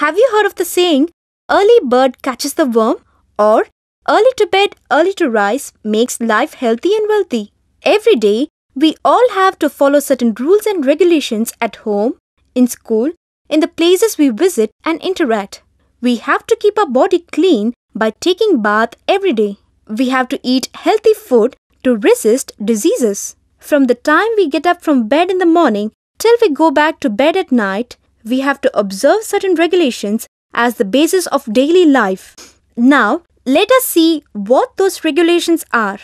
Have you heard of the saying, early bird catches the worm? Or, early to bed, early to rise makes life healthy and wealthy. Every day, we all have to follow certain rules and regulations at home, in school, in the places we visit and interact. We have to keep our body clean by taking bath every day. We have to eat healthy food to resist diseases. From the time we get up from bed in the morning till we go back to bed at night, we have to observe certain regulations as the basis of daily life. Now, let us see what those regulations are.